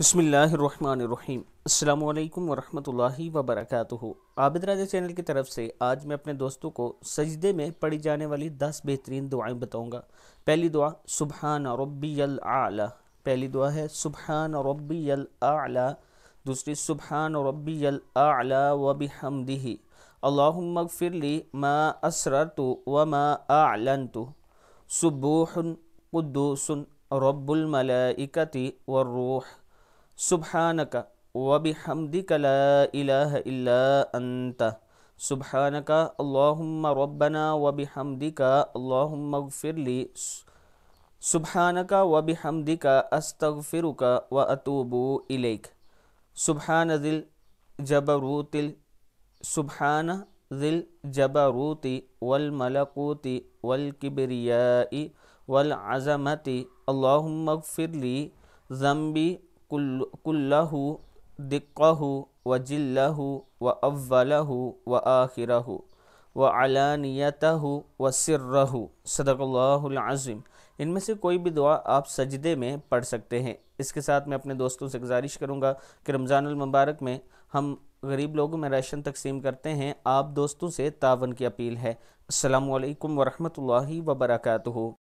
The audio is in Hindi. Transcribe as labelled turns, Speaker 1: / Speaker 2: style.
Speaker 1: बसमीम् अल्लाम वरहमतुल्लाहि वबरकातुहु आबिद राजा चैनल की तरफ से आज मैं अपने दोस्तों को सजदे में पढ़ी जाने वाली दस बेहतरीन दुआएं बताऊंगा पहली दुआ सुबहान रब्बियल आला पहली दुआ है सुबहान रब्बियल आला दूसरी सुबहान रब्बियल आला व बिहमदिही अल्लाहुम्मगफिरली मा असरतु व मा आलनतु सुबूहन कुद्दूसन रब्बुल मलाइकति व سبحانك وبحمدك لا إله إلا أنت سبحانك اللهم ربنا وبحمدك اللهم اغفر لي سبحانك وبحمدك أستغفرك وأتوب إليك سبحان ذي الجبروت سبحان ذي الجبروت والملكوت والكبرياء والعزمة اللهم اغفر لي ذنبي कुल्लहु दिक्कहु व जिल्लहु व अव्वलहु व आखिरहु व अलानियतहु व सिर्रहु सदक़ल्लाज़ीम इनमें से कोई भी दुआ आप सजदे में पढ़ सकते हैं इसके साथ मैं अपने दोस्तों से गुजारिश करूँगा कि रमज़ानमबारक में हम गरीब लोगों में राशन तकसीम करते हैं आप दोस्तों से तावन की अपील है अल्लाम वरहमल वर्का